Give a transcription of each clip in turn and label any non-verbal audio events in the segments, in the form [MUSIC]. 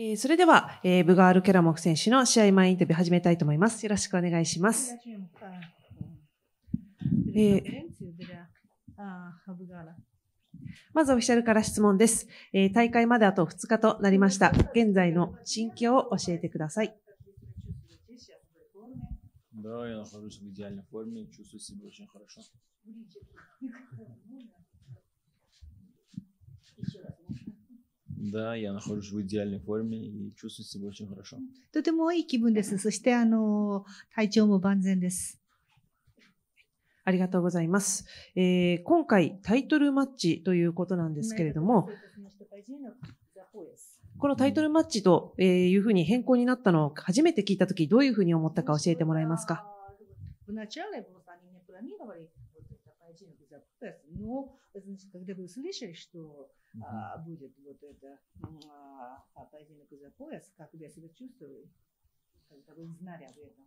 えー、それでは、えー、ブガール・ケラモフ選手の試合前インタビュー始めたいと思います。よろしくお願いします。えー、まずオフィシャルから質問です、えー。大会まであと2日となりました。現在の心境を教えてください。[LAUGHS] Да, я нахожусь в идеальной форме и чувствую себя очень хорошо. とてもいい気分です。そしてあの体調も万全です。ありがとうございます、えー。今回タイトルマッチということなんですけれども、このタイトルマッチというふうに変更になったのを初めて聞いたとき、どういうふうに思ったか教えてもらえますか。угу. будет вот это а, поединок за пояс, как я себя чувствую, когда вы знали об этом?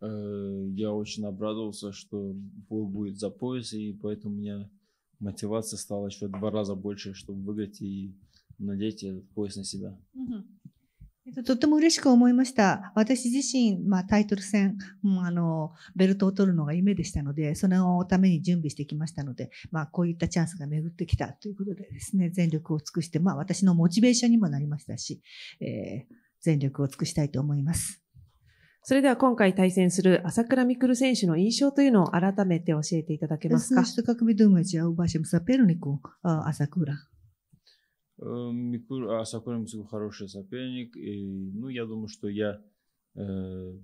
Э, я очень обрадовался, что бой будет за пояс, и поэтому у меня мотивация стала еще два раза больше, чтобы выиграть и надеть этот пояс на себя. Угу. とっても嬉しく思いました。私自身、まあ、タイトル戦、うん、あの、ベルトを取るのが夢でしたので、そのために準備してきましたので、まあ、こういったチャンスが巡ってきたということでですね、全力を尽くして、まあ、私のモチベーションにもなりましたし、えー、全力を尽くしたいと思います。それでは今回対戦する朝倉未来選手の印象というのを改めて教えていただけますか。Э, Микур, а Сакура Мицуку хороший соперник. И, ну, я думаю, что я э,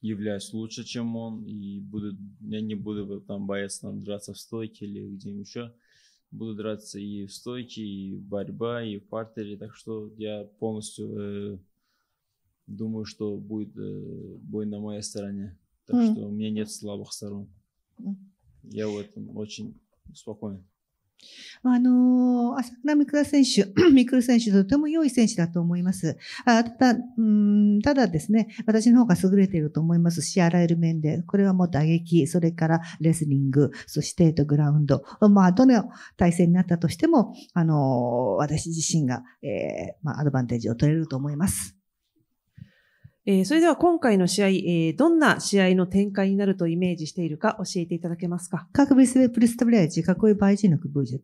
являюсь лучше, чем он. И буду, я не буду там бояться там, драться в стойке или где-нибудь еще. Буду драться и в стойке, и борьба, и в партере. Так что я полностью э, думаю, что будет э, бой на моей стороне. Так mm. что у меня нет слабых сторон. Mm. Я в этом очень спокоен. あの、浅倉美倉選手、美 [CLEARS THROAT] 倉選手、とても良い選手だと思います。あただ、うんただですね、私の方が優れていると思いますし、あらゆる面で、これはもう打撃、それからレスリング、そしてとグラウンド、まあ、どの体制になったとしても、あの、私自身が、えー、まあ、アドバンテージを取れると思います。えー、それでは今回の試合、えー、どんな試合の展開になるとイメージしているか教えていただけますか Как вы себе представляете, какой поединок будет?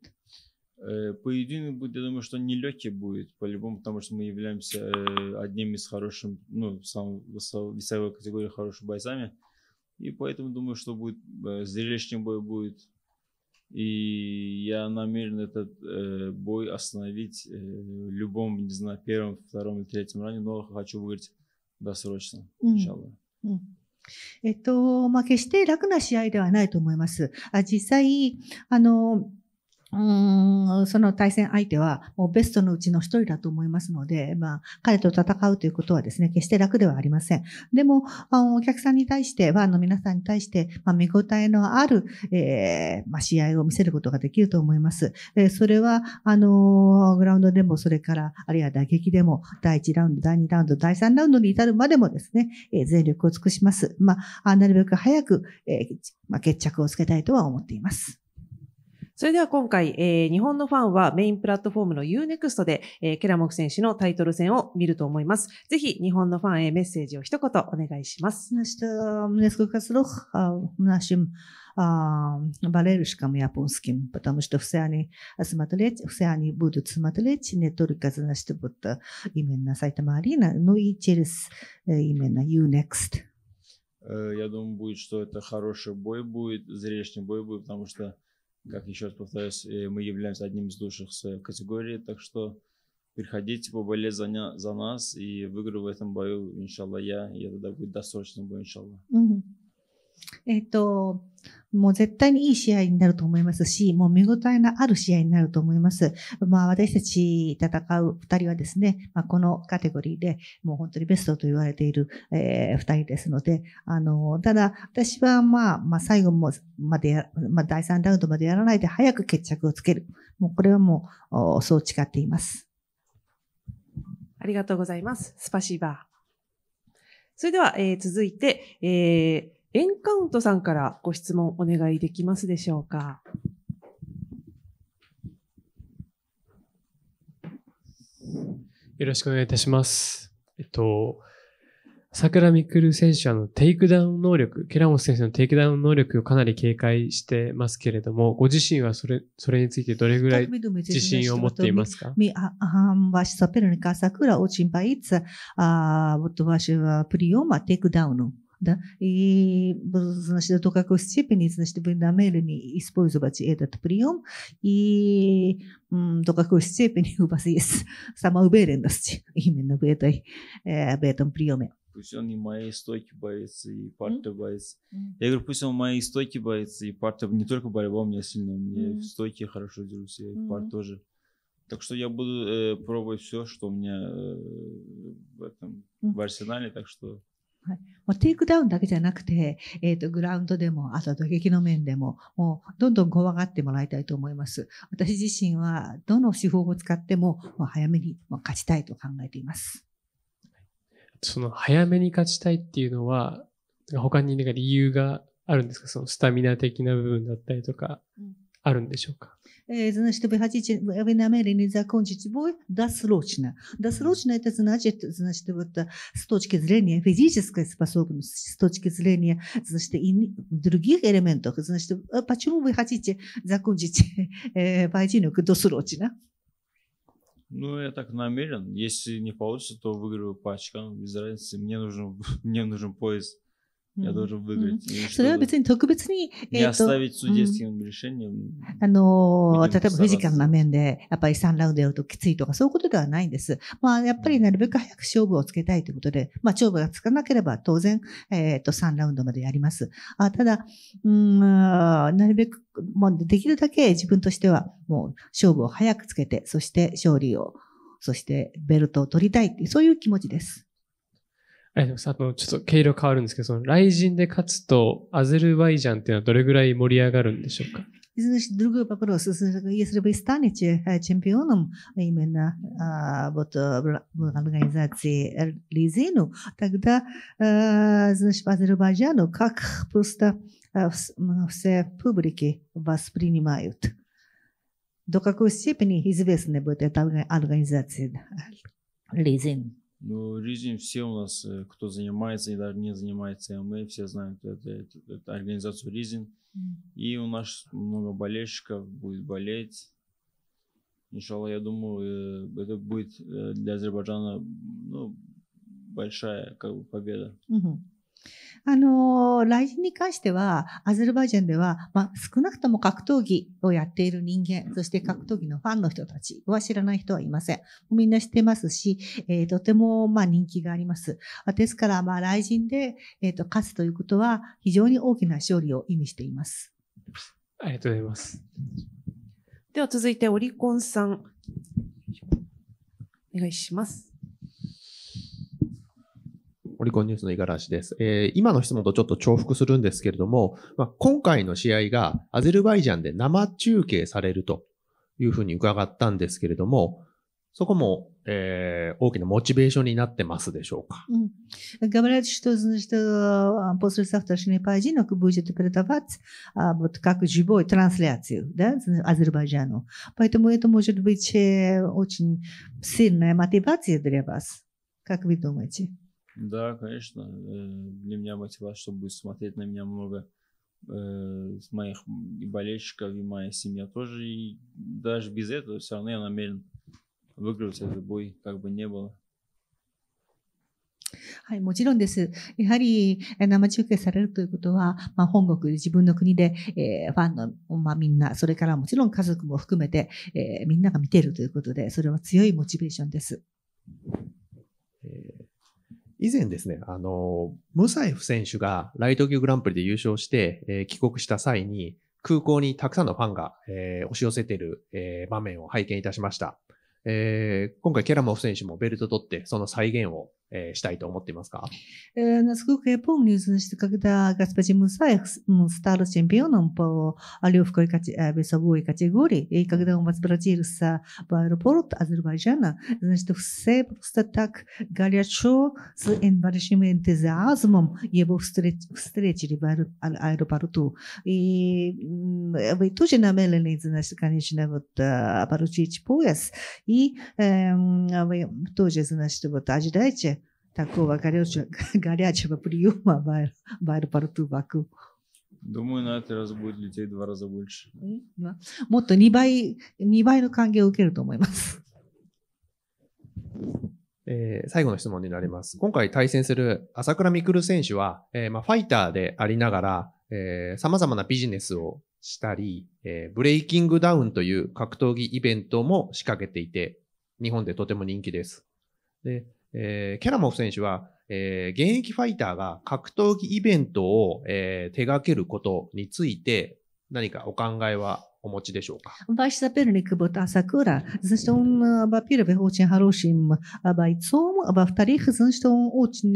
Э, поединок будет, я думаю, что нелегкий будет, по-любому, потому что мы являемся э, одним из хороших, ну, самой весовой категории хороших бойцами. И поэтому думаю, что будет э, зрелищный бой будет. И я намерен этот бой остановить э, любом, не знаю, первом, втором или третьем раунде, но хочу выиграть досрочно, и m Mm. えっと、まあ、決して楽な試合ではないと思います。あ実際、あの、うんその対戦相手はもうベストのうちの一人だと思いますので、まあ、彼と戦うということはですね、決して楽ではありません。でも、あのお客さんに対して、は、あの皆さんに対して、まあ、見応えのある、えーまあ、試合を見せることができると思います。えー、それは、あのー、グラウンドでも、それから、あるいは打撃でも、第1ラウンド、第2ラウンド、第3ラウンドに至るまでもですね、えー、全力を尽くします。まあ、なるべく早く、えーまあ、決着をつけたいとは思っています。それでは今回、えー、日本のファンはメインプラットフォームの UNEXT で、えー、ケラモフ選手のタイトル戦を見ると思います。ぜひ日本のファンへメッセージを一言お願いします。несколько слов нашим болельщикам японским, потому что все они смотреть, все они будут смотреть не только, значит, вот именно Сайтама Арина, но и через именно UNEXT. Я думаю, будет, что это хороший бой будет, зрелищный бой будет, потому что Как еще раз повторюсь, э, мы являемся одним из лучших в своей э, категории, так что приходите поболеть за, за нас и выиграю в этом бою, иншалла, я, и это будет досрочный бой, иншалла. Угу. えっ、ー、と、もう絶対にいい試合になると思いますし、もう見応えのある試合になると思います。まあ私たち戦う二人はですね、まあこのカテゴリーでもう本当にベストと言われている二、えー、人ですので、あの、ただ私はまあ、まあ最後もまでや、まあ第3ラウンドまでやらないで早く決着をつける。もうこれはもう、そう誓っています。ありがとうございます。スパシーバー。それでは、えー、続いて、えーエンカウントさんからご質問お願いできますでしょうか。よろしくお願いいたします。えっと、桜見くる選手はのテイクダウン能力、ケラモス選手のテイクダウン能力をかなり警戒してますけれども、ご自身はそれそれについてどれぐらい自信を持っていますかみ、あ、ваш соперник Асакура о да, и, значит, до какой степени, значит, вы намерены использовать этот прием, и до какой степени у вас есть [LAUGHS] самоуверенность именно в, этой, э, в этом приеме. Пусть он и моей стойки боится, и парта mm. боится. Mm. Я говорю, пусть он моей стойки боится, и парта не только борьба у меня сильная, у меня mm. в стойке хорошо дерусь, и mm. пар тоже. Так что я буду э, пробовать все, что у меня э, в этом mm. в арсенале, так что はい、もうテイクダウンだけじゃなくて、えっ、ー、と、グラウンドでも、あと打撃の面でも、もう、どんどん怖がってもらいたいと思います。私自身は、どの手法を使っても、もう早めに勝ちたいと考えています。その、早めに勝ちたいっていうのは、他になんか理由があるんですかその、スタミナ的な部分だったりとか、あるんでしょうか、うん Э, значит, вы хотите, вы намерены закончить бой досрочно. Досрочно это значит, значит, вот э, с точки зрения физической способности, с точки зрения, значит, и других элементов, значит, э, почему вы хотите закончить [LAUGHS] поединок досрочно? Ну, я так намерен. Если не получится, то выиграю по очкам. Без разницы. Мне нужен, [LAUGHS] мне нужен поезд. Я должен выиграть. Mm-hmm. それは別に特別に、えー、оставить судейским решением. あの、例えばフィジカルな面で、やっぱり3ラウンドやるときついとか、そういうことではないんです。まあ、やっぱりなるべく早く勝負をつけたいということで、まあ、勝負がつかなければ当然、えっ、と、3ラウンドまでやります。あただ、うん、なるべく、もうできるだけ自分としては、もう勝負を早くつけて、そして勝利を、そしてベルトを取りたいそういう気持ちです。えでもさ、あの、ちょっと毛色変わるんですけど、その、雷神で勝つと、アゼルバイジャンっていうのはどれぐらい盛り上がるんでしょうか Значит, другой вопрос. Если вы станете чемпионом именно а, вот в организации Лизину, тогда, а, значит, по Азербайджану как просто а, все публики воспринимают? До какой степени известна будет эта организация Лизин? Ну, Ризин все у нас, э, кто занимается и даже не занимается мы все знают это, это, это организацию Ризин. И у нас много болельщиков будет болеть. Иншалла, я думаю, э, это будет э, для Азербайджана ну, большая как бы, победа. mm あの、雷神に関しては、アゼルバイジャンでは、まあ、少なくとも格闘技をやっている人間、そして格闘技のファンの人たちは知らない人はいません。みんな知ってますし、えー、とても、まあ、人気があります。ですから、まあ、雷神で、えっ、ー、と、勝つということは、非常に大きな勝利を意味しています。ありがとうございます。では続いて、オリコンさん。お願いします。オリコンニュースの五十嵐です。えー、今の質問とちょっと重複するんですけれども、まあ、今回の試合がアゼルバイジャンで生中継されるというふうに伺ったんですけれども、そこも、э, э, 大きなモチベーションになってますでしょうか Говорят, что значит, после завтрашнего поединок будет передавать вот как живой трансляцию да, Азербайджану. Поэтому это может быть очень сильная мотивация для вас. Как вы думаете? Да, конечно. Э, для меня мотивация, чтобы смотреть на меня много э, моих и болельщиков, и моя семья тоже. И даже без этого все равно я намерен выиграть этот бой, как бы не было. はい、もちろんです。やはり生中継されるということは、まあ、本国、自分の国で、えー、ファンの、まあ、みんな、それからもちろん家族も含めて、えー、みんなが見ているということで、それは強いモチベーションです。えー以前ですね、あの、ムサイフ選手がライト級グランプリで優勝して、えー、帰国した際に、空港にたくさんのファンが、えー、押し寄せている、えー、場面を拝見いたしました。えー、今回、ケラモフ選手もベルト取って、その再現を、э, したいと思っていますか Насколько я помню, значит, когда господин Мусаев ну, стал чемпионом по легкой э, весовой категории, и когда он возвратился в аэропорт Азербайджана, значит, все просто так горячо, с большим энтузиазмом его встретили в а, аэропорту. И вы тоже намерены, значит, конечно, вот э, поручить пояс, и э, эм, вы тоже, значит, вот ожидаете Tako g a гарячого приема Байр-Парту Баку. Думаю, на этот раз будет л е два раза больше. м о т 倍、2倍の歓迎を受けると思います。えー、最後の質問になります。今回対戦する朝倉未来選手は、えー、まあ、ファイターでありながら、えー、様々なビジネスをしたり、えー、ブレイキングダウンという格闘技イベントも仕掛けていて、日本でとても人気です。でえー、キャラモフ選手は、えー、現役ファイターが格闘技イベントを、えー、手掛けることについて何かお考えはお持ちでしょうか。у к а Ваш с о п хорошим бойцом, во-вторых, очень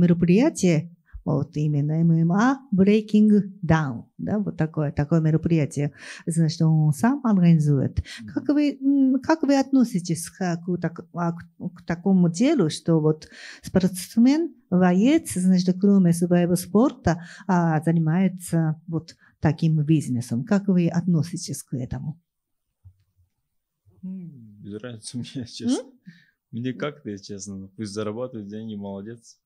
мероприятие, вот именно ММА Breaking Down, да, вот такое, такое мероприятие, значит, он сам организует. Как вы, как вы относитесь к, к, так, а, к такому делу, что вот спортсмен, воец, значит, кроме своего спорта, а, занимается вот таким бизнесом? Как вы относитесь к этому? Без разницы [LAUGHS] мне, честно. Mm? Мне как-то, честно, ну, пусть зарабатывает деньги, молодец.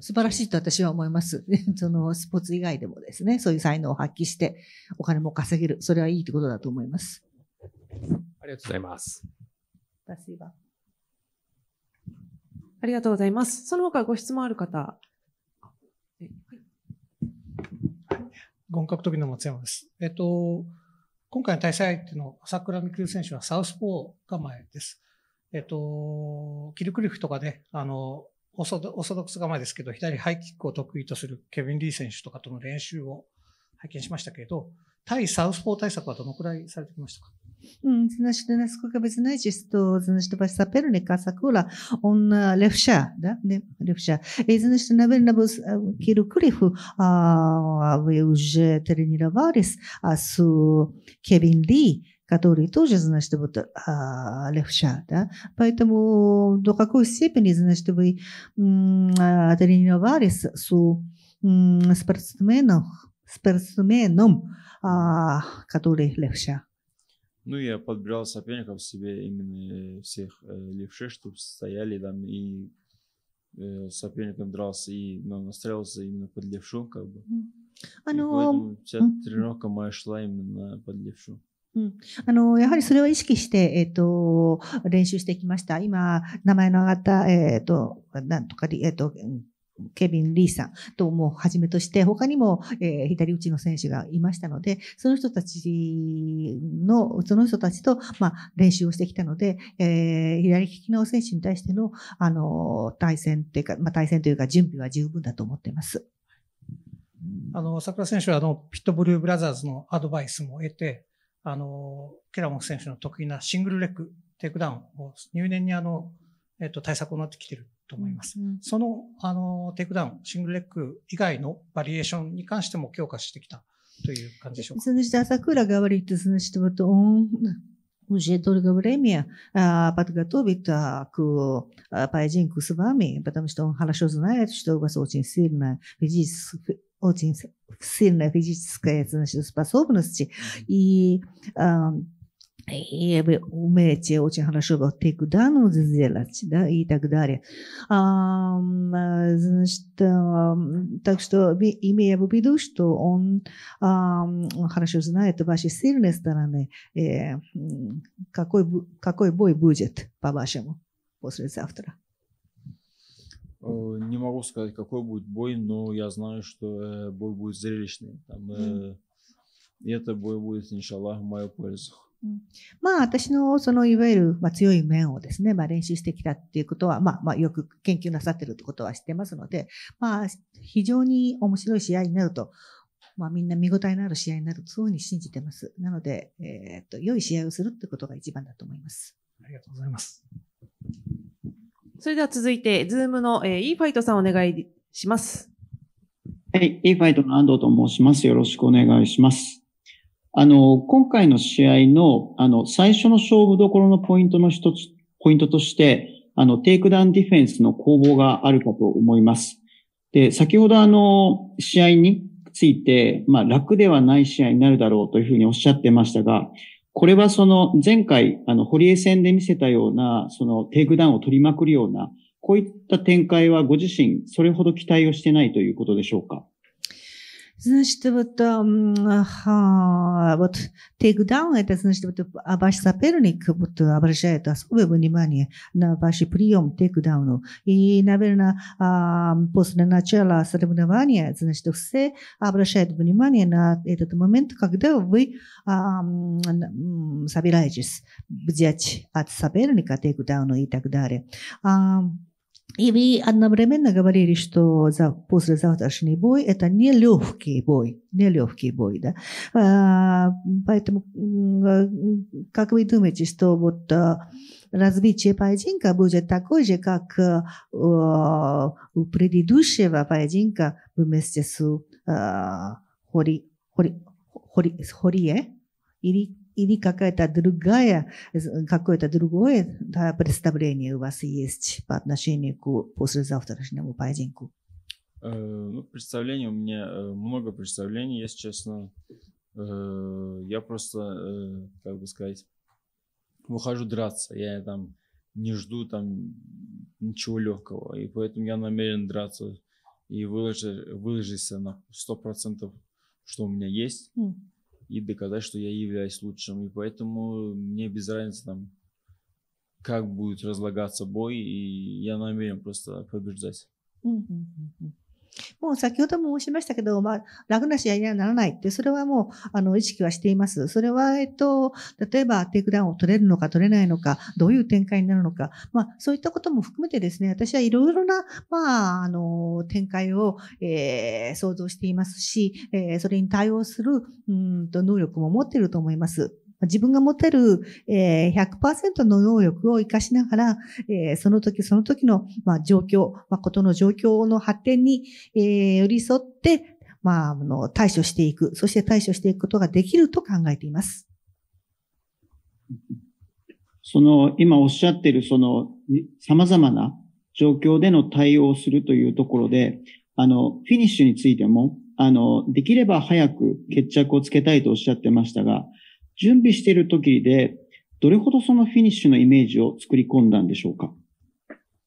素晴らしいと私は思います。[LAUGHS] そのスポーツ以外でもですね、そういう才能を発揮してお金も稼げる。それはいいってことだと思います。ありがとうございます。私は。ありがとうございます。その他ご質問ある方。本格時の松山です。えっと、今回の対戦相手の桜倉未来選手はサウスポー構えです。えっと、キルクリフとかで、あの、おオーソドックス構えですけど、左ハイキックを得意とするケビン・リー選手とかとの練習を拝見しましたけど、対サウスポー対策はどのくらいされてきましたかうん、ずなしずなしこかしとばしさペルネカサクラ、オレフシャだね、レフシャー。え、ずなしとなべなぶす、きるクリフ、あ、ウェウジェ、テレニラバーリス、あ、す、ケビン・リー、которые тоже, значит, вот а, легче, да. Поэтому до какой степени, значит, вы тренировались с спортсменом, спортсменом, а, который легче? Ну, я подбирал соперников себе именно э, всех э, левших, чтобы стояли там и э, соперником дрался и ну, настраивался именно под левшу, как бы. А ну... поэтому вся тренировка моя шла именно под левшу. うん、あの、やはりそれを意識して、えっ、ー、と、練習してきました。今、名前の上がった、えっ、ー、と、なんとか、えっ、ー、と、ケビン・リーさんともはじめとして、他にも、えー、左打ちの選手がいましたので、その人たちの、その人たちと、まあ、練習をしてきたので、えー、左利きの選手に対しての、あの、対戦っていうか、まあ、対戦というか、準備は十分だと思っています。あの、桜選手は、あの、ピットブルーブラザーズのアドバイスも得て、あの、ケラモフ選手の得意なシングルレック、テイクダウンを入念にあの、えっと、対策を行ってきてると思います。その、あの、テイクダウン、シングルレック以外のバリエーションに関しても強化してきたという感じでしょうか。очень сильная физическая значит, способности, и, и вы умеете очень хорошо вот тейкдаун ну, сделать, да, и так далее. А, значит, так что, имея в виду, что он, он хорошо знает ваши сильные стороны, э, какой, какой бой будет, по-вашему, послезавтра. Не могу сказать, какой будет бой, но я знаю, что бой будет зрелищный. Там, mm. это бой будет, иншаллах, в мою пользу. まあ、私のそのいわゆる、まあ、強い面をですね、まあ、練習してきたっていうことは、まあまあ、よく研究なさってるってことは知ってますので、まあ、非常に面白い試合になると、まあ、みんな見応えのある試合になるとそういうふうに信じてます。なので、えっと良い試合をするってことが一番だと思います。ありがとうございます。それでは続いて、ズームの、えー、イファイトさんお願いします。はい、イファイトの安藤と申します。よろしくお願いします。あの、今回の試合の、あの、最初の勝負どころのポイントの一つ、ポイントとして、あの、テイクダウンディフェンスの攻防があるかと思います。で、先ほどあの、試合について、まあ、楽ではない試合になるだろうというふうにおっしゃってましたが、これはその前回、あの、堀江戦で見せたような、そのテイクダウンを取りまくるような、こういった展開はご自身、それほど期待をしてないということでしょうか Значит, вот, а, вот тейкдаун, это значит, вот ваш соперник вот, обращает особое внимание на ваш прием тейкдауну. И, наверное, а, после начала соревнования, значит, все обращают внимание на этот момент, когда вы а, собираетесь взять от соперника тейкдауну и так далее. А, и вы одновременно говорили, что за, послезавтрашний бой это не легкий бой, не легкий бой, да. А, поэтому, как вы думаете, что вот э, развитие поединка будет такой же, как э, у предыдущего поединка вместе с э, Хори, Хори, Хори, Хорие или или какая-то другая, какое-то другое да, представление у вас есть по отношению к послезавтрашнему поединку? Э, ну, представление у меня э, много представлений, если честно. Э, я просто, как бы сказать, выхожу драться. Я там не жду там ничего легкого. И поэтому я намерен драться и выложи, выложиться на сто процентов, что у меня есть. Mm и доказать, что я являюсь лучшим. И поэтому мне без разницы, там, как будет разлагаться бой, и я намерен просто побеждать. Mm-hmm. もう先ほども申しましたけど、まあ、楽な試合にはならないって、それはもう、あの、意識はしています。それは、えっと、例えば、テイクダウンを取れるのか取れないのか、どういう展開になるのか、まあ、そういったことも含めてですね、私はいろいろな、まあ、あの、展開を、えー、想像していますし、えー、それに対応する、うんと、能力も持っていると思います。自分が持てる、えー、100%の能力を活かしながら、えその時その時の、まあ、状況、まあ、ことの状況の発展に、え寄り添って、まあ、あの、対処していく、そして対処していくことができると考えています。その、今おっしゃっている、その、様々な状況での対応をするというところで、あの、フィニッシュについても、あの、できれば早く決着をつけたいとおっしゃってましたが、準備している時で、どれほどそのフィニッシュのイメージを作り込んだんでしょうか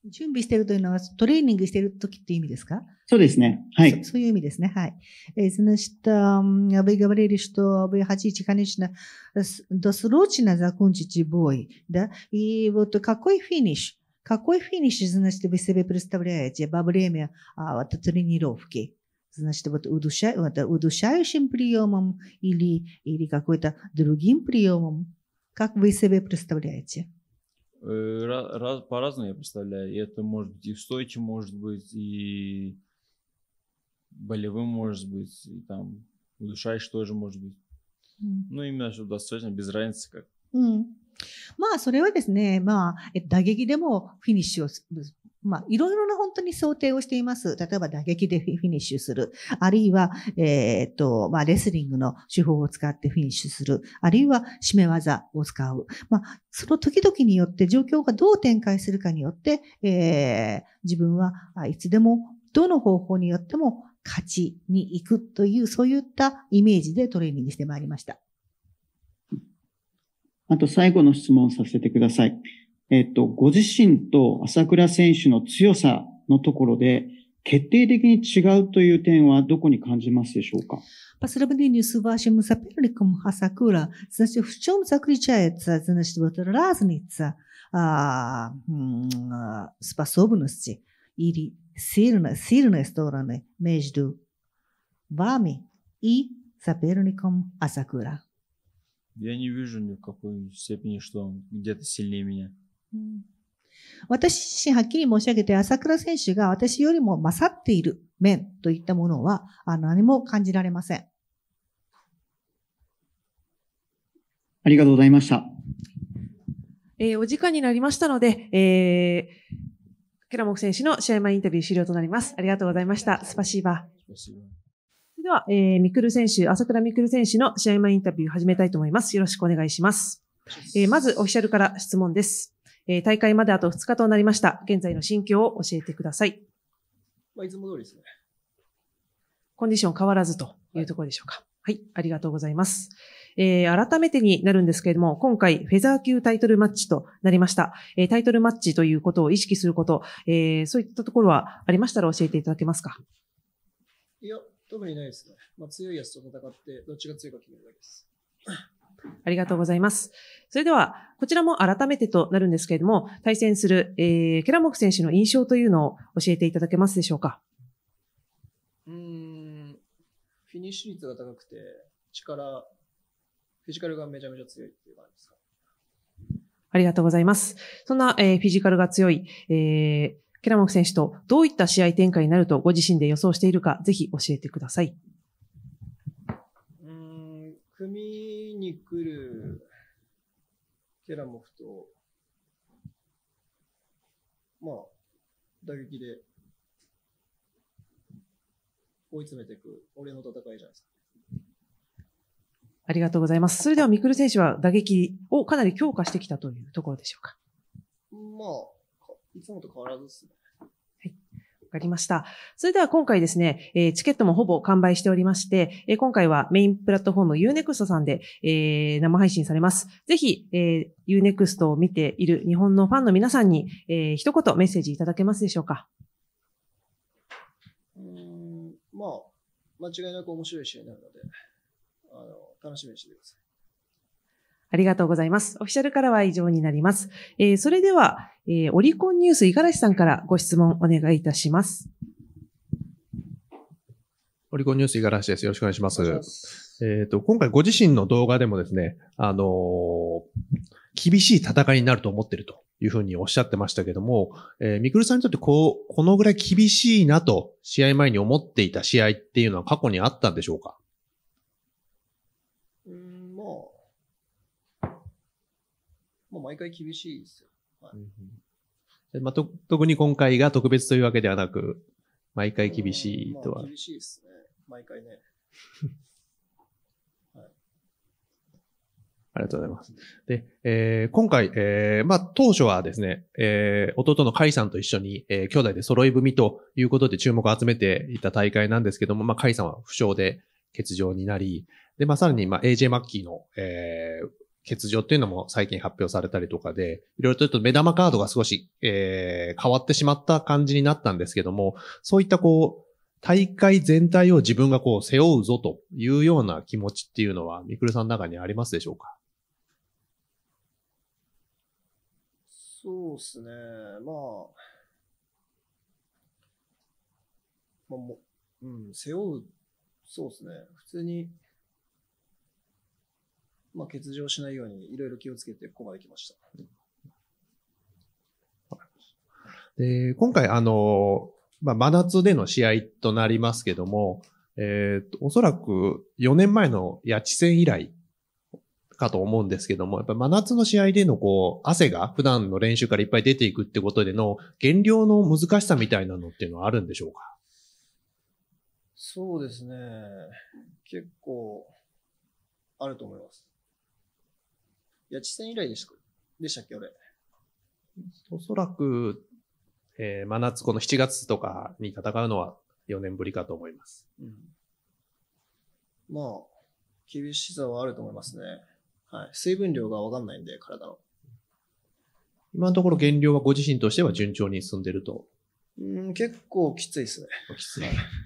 準備しているというのは、トレーニングしているときとい意味ですかそうですね。はい。そういう意味ですね。はい。え、そのした、あべがわれる人、あべはじいちかねしな、どすろちなざくんちちぼい。だ、いいわと、かっこいいフィニッシュ。かっこいいフィニッシュずなして、べせべプレスタブレーチェ、バブレーメア、あ、わたとりにいろうふ Значит, вот удушающим приемом или, или какой-то другим приемом? Как вы себе представляете? Э, по-разному я представляю. это может быть и устойчивым, может быть, и болевым, может быть, и там удушающим тоже может быть. Mm. Ну, именно что достаточно, без разницы как. Mm. まあそれはですね、まあ、打撃でもフィニッシュをまあ、いろいろな本当に想定をしています。例えば打撃でフィニッシュする。あるいは、えー、っと、まあ、レスリングの手法を使ってフィニッシュする。あるいは、締め技を使う。まあ、その時々によって状況がどう展開するかによって、えー、自分はいつでも、どの方法によっても勝ちに行くという、そういったイメージでトレーニングしてまいりました。あと最後の質問をさせてください。えっと、ご自身と朝倉選手の強さのところで、決定的に違うという点はどこに感じますでしょうかパスラブディニュースバーシムサペルリコムハサクラ、ザシフチョムザクリチャエツ、ザナシトバトララズニツ、スパソブナスチ、イリ、シルナ、シルナストーラネ、メジドゥ、うん私自身はっきり申し上げて、朝倉選手が私よりも勝っている面といったものは、あ何も感じられません。ありがとうございました。えー、お時間になりましたので、えー、ケラモク選手の試合前インタビュー終了となります。ありがとうございました。スパシーバー。それでは、えー、ミクル選手、朝倉ミクル選手の試合前インタビュー始めたいと思います。よろしくお願いします。えー、まず、オフィシャルから質問です。え大会まであと2日となりました。現在の心境を教えてください。まあ、いつも通りですね。コンディション変わらずというところでしょうか。はい、はい、ありがとうございます。えー、改めてになるんですけれども、今回、フェザー級タイトルマッチとなりました。えー、タイトルマッチということを意識すること、えー、そういったところはありましたら教えていただけますかいや、特にないですね。まあ、強いやつと戦って、どっちが強いか決めるだけです。ありがとうございます。それでは、こちらも改めてとなるんですけれども、対戦する、えー、ケラモフ選手の印象というのを教えていただけますでしょうか。うん、フィニッシュ率が高くて、力、フィジカルがめちゃめちゃ強いっていう感じですか。ありがとうございます。そんな、えー、フィジカルが強い、えー、ケラモフ選手とどういった試合展開になるとご自身で予想しているか、ぜひ教えてください。うん、組に来るケラモフと、まあ、打撃で追い詰めていく、俺の戦いじゃないですか。ありがとうございます。それでは、ミクル選手は打撃をかなり強化してきたというところでしょうか。まあ、いつもと変わらずですね。かりました。それでは今回ですね、えー、チケットもほぼ完売しておりまして、えー、今回はメインプラットフォーム UNEXT さんで、えー、生配信されます。ぜひ、えー、UNEXT を見ている日本のファンの皆さんに、えー、一言メッセージいただけますでしょうか。うんまあ、間違いなく面白い試合になるので、あの、楽しみにしてください。ありがとうございます。オフィシャルからは以上になります。えー、それでは、えー、オリコンニュース、五十嵐さんからご質問お願いいたします。オリコンニュース、五十嵐です。よろしくお願いします。ますえっ、ー、と、今回ご自身の動画でもですね、あのー、厳しい戦いになると思ってるというふうにおっしゃってましたけども、えー、ミクルさんにとってこう、このぐらい厳しいなと試合前に思っていた試合っていうのは過去にあったんでしょうかうんもう毎回厳しいですよ。はいうん、まあ、と特に今回が特別というわけではなく、毎回厳しいとは。まあ、厳しいですね。毎回ね。[LAUGHS] ありがとうございます。で、えー、今回、えー、まあ、当初はですね、えー、弟の甲斐さんと一緒に、えー、兄弟で揃い踏みということで注目を集めていた大会なんですけども、まあ、甲斐さんは負傷で欠場になり、で、まあ、さらに、まあ、AJ マッキーの、えー、欠場っていうのも最近発表されたりとかで、いろいろとと目玉カードが少し、えー、変わってしまった感じになったんですけども、そういったこう、大会全体を自分がこう背負うぞというような気持ちっていうのは、みくるさんの中にありますでしょうかそうですね。まあ、まあ、もうん、背負う、そうですね。普通に、まあ、欠場しないようにいろいろ気をつけてここまで来ました。で今回、あの、まあ、真夏での試合となりますけども、えー、おそらく4年前の八千戦以来かと思うんですけども、やっぱ真夏の試合でのこう、汗が普段の練習からいっぱい出ていくってことでの減量の難しさみたいなのっていうのはあるんでしょうかそうですね。結構、あると思います。や、地線以来でしたでしたっけ、俺。おそらく、えー、真夏この7月とかに戦うのは4年ぶりかと思います。うん、まあ、厳しさはあると思いますね。はい。水分量がわかんないんで、体の。今のところ減量はご自身としては順調に進んでると。うん、結構きついですね。きつい。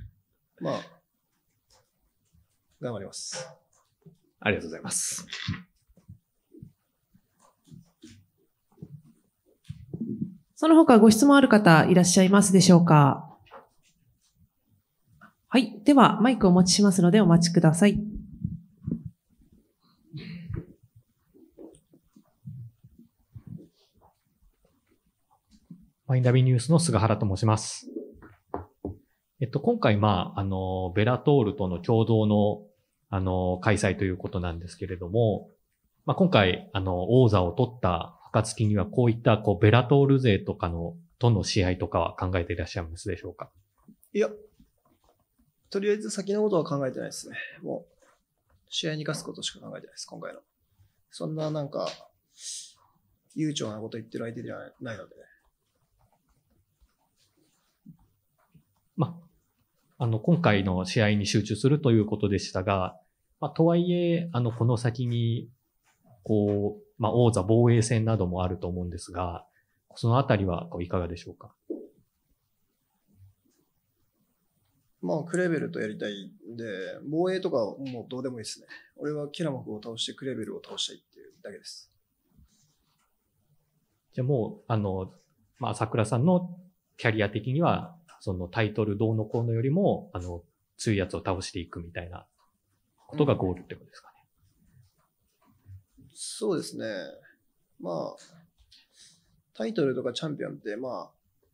[LAUGHS] まあ、頑張ります。ありがとうございます。その他ご質問ある方いらっしゃいますでしょうかはい。では、マイクをお持ちしますのでお待ちください。マイナビニュースの菅原と申します。えっと、今回、まあ、あの、ベラトールとの共同の、あの、開催ということなんですけれども、まあ、今回、あの、王座を取った暁にはこういったこうベラトール勢とかの、との試合とかは考えていらっしゃいますでしょうかいや、とりあえず先のことは考えてないですね。もう、試合に勝つことしか考えてないです、今回の。そんななんか、悠長なこと言ってる相手ではないので、ね。まあ、あの、今回の試合に集中するということでしたが、まあ、とはいえ、あの、この先に、こう、まあ、王座防衛戦などもあると思うんですが、そのあたりはいかがでしょうか。まあ、クレベルとやりたいんで、防衛とかもうどうでもいいですね。俺はキラマフを倒してクレベルを倒したいっていうだけです。じゃあもう、あの、まあ、桜さんのキャリア的には、そのタイトルどうのこうのよりも、あの、強いやつを倒していくみたいなことがゴールってことですか、そうですね。まあ、タイトルとかチャンピオンって、まあ、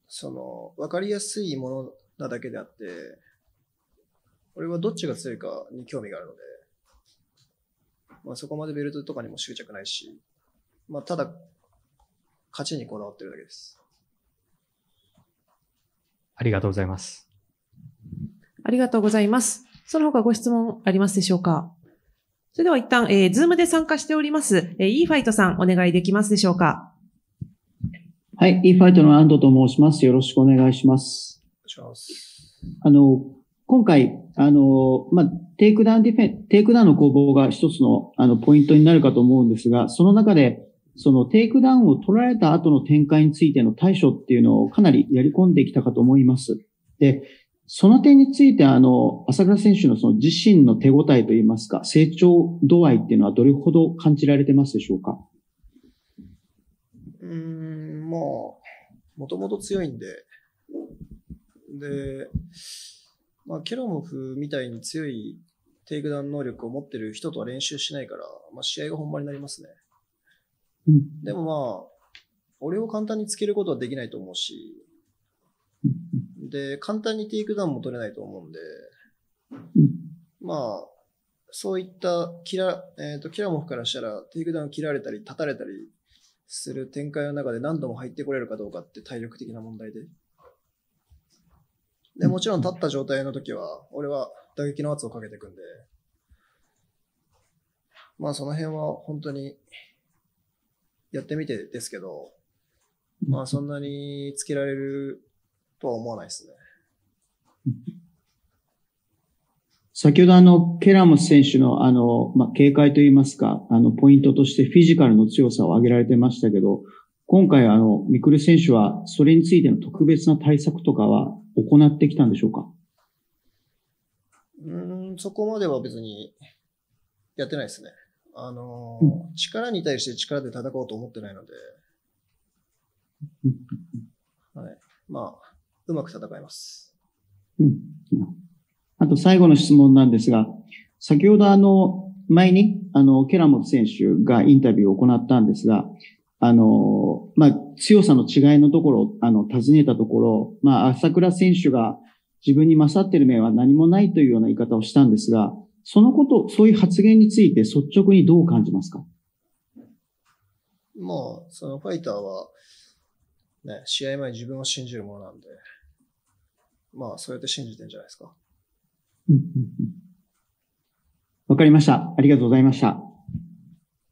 その、わかりやすいものなだけであって、俺はどっちが強いかに興味があるので、まあ、そこまでベルトとかにも執着ないし、まあ、ただ、勝ちにこだわってるだけです。ありがとうございます。ありがとうございます。その他ご質問ありますでしょうかそれでは一旦、えー、ズームで参加しております、えー、e ファイトさん、お願いできますでしょうか。はい、e ファイトの安藤と申します。よろしくお願いします。お願いします。あの、今回、あの、まあ、テイクダウンディフェン、テイクダウンの攻防が一つの、あの、ポイントになるかと思うんですが、その中で、そのテイクダウンを取られた後の展開についての対処っていうのをかなりやり込んできたかと思います。で、その点について、あの、浅倉選手のその自身の手応えといいますか、成長度合いっていうのはどれほど感じられてますでしょうかうん、まあ、もともと強いんで、で、まあ、ケロモフみたいに強いテイクダウン能力を持ってる人とは練習しないから、まあ、試合が本番になりますね。うん、でもまあ、俺を簡単につけることはできないと思うし、で、簡単にテイクダウンも取れないと思うんで、まあ、そういったキラ、えっ、ー、と、キラモフからしたら、テイクダウン切られたり、立たれたりする展開の中で何度も入ってこれるかどうかって体力的な問題で。で、もちろん立った状態の時は、俺は打撃の圧をかけていくんで、まあその辺は本当にやってみてですけど、まあそんなにつけられるとは思わないですね。[LAUGHS] 先ほどあの、ケラムス選手のあの、まあ、警戒といいますか、あの、ポイントとしてフィジカルの強さを挙げられてましたけど、今回あの、ミクル選手はそれについての特別な対策とかは行ってきたんでしょうかうん、そこまでは別にやってないですね。あの、うん、力に対して力で戦おうと思ってないので、[LAUGHS] はい。まあ、うまく戦えます。うん。あと最後の質問なんですが、先ほどあの、前に、あの、ケラモフ選手がインタビューを行ったんですが、あの、まあ、強さの違いのところ、あの、尋ねたところ、まあ、朝倉選手が自分に勝ってる面は何もないというような言い方をしたんですが、そのこと、そういう発言について率直にどう感じますかまあ、そのファイターは、ね、試合前自分を信じるものなんで、まあ、そうやって信じてんじゃないですか。わかりました。ありがとうございました。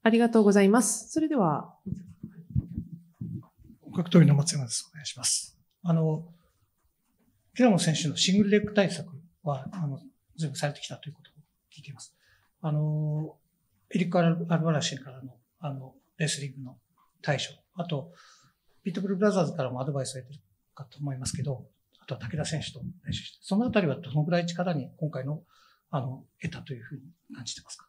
ありがとうございます。それでは。格闘技の松山です。お願いします。あの、平野選手のシングルレッグ対策は、あの、随分されてきたということを聞いています。あの、エリック・アルバラシンからの、あの、レスリングの対処、あと、ピットブル・ブラザーズからもアドバイスを得てるかと思いますけど、とは武田選手と練習して、そのあたりはどのぐらい力に今回の、あの、得たというふうに感じてますか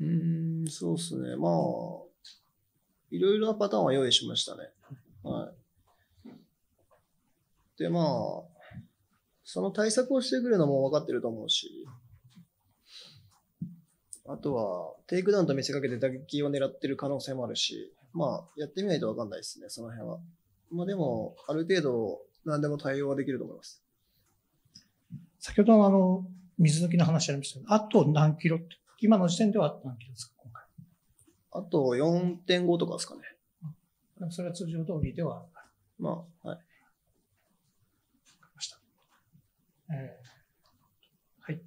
うん、そうですね。まあ、いろいろなパターンは用意しましたね。はい。で、まあ、その対策をしてくるのも分かってると思うし、あとは、テイクダウンと見せかけて打撃を狙ってる可能性もあるし、まあ、やってみないと分かんないですね、その辺は。まあ、でも、ある程度、何でも対応はできると思います。先ほどあの、水抜きの話ありましたけど、あと何キロって、今の時点では何キロですか、今回。あと4.5とかですかね。それは通常通りではある。まあ、はい。わかりました。えー、はい。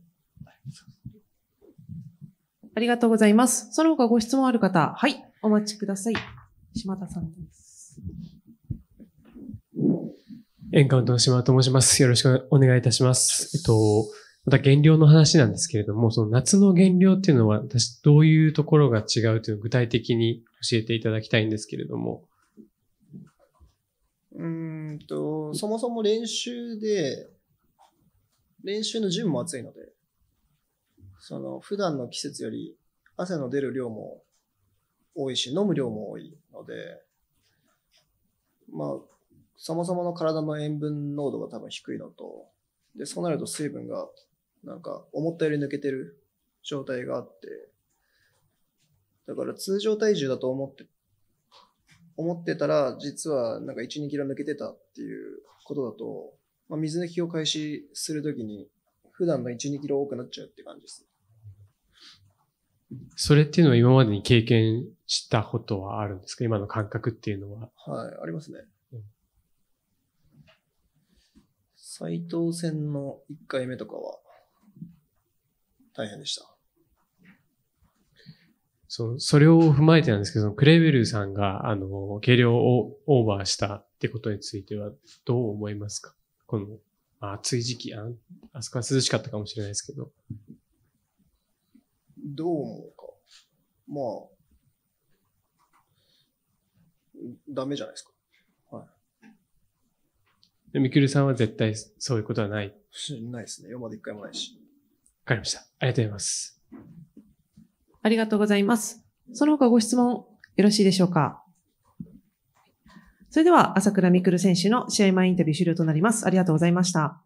ありがとうございます。その他ご質問ある方、はい、お待ちください。島田さんです。エンカウントの島と申します。よろしくお願いいたします。えっと、また減量の話なんですけれども、その夏の減量っていうのは、私、どういうところが違うというのを具体的に教えていただきたいんですけれども。うんと、そもそも練習で、練習の順も暑いので、その、普段の季節より汗の出る量も多いし、飲む量も多いので、まあ、そもそもの体の塩分濃度が多分低いのと、で、そうなると水分が、なんか、思ったより抜けてる状態があって、だから通常体重だと思って、思ってたら、実はなんか1、2キロ抜けてたっていうことだと、まあ、水抜きを開始するときに、普段の1、2キロ多くなっちゃうって感じです。それっていうのは今までに経験したことはあるんですか今の感覚っていうのは。はい、ありますね。斎藤戦の1回目とかは大変でした。そう、それを踏まえてなんですけど、クレーベルさんが、あの、軽量をオーバーしたってことについては、どう思いますかこの、まあ、暑い時期、あ、あそこは涼しかったかもしれないですけど。どう思うか。まあ、ダメじゃないですか。で、みくるさんは絶対そういうことはない。ないですね。今まで一回もないし。わかりました。ありがとうございます。ありがとうございます。その他ご質問よろしいでしょうかそれでは、朝倉未来選手の試合前インタビュー終了となります。ありがとうございました。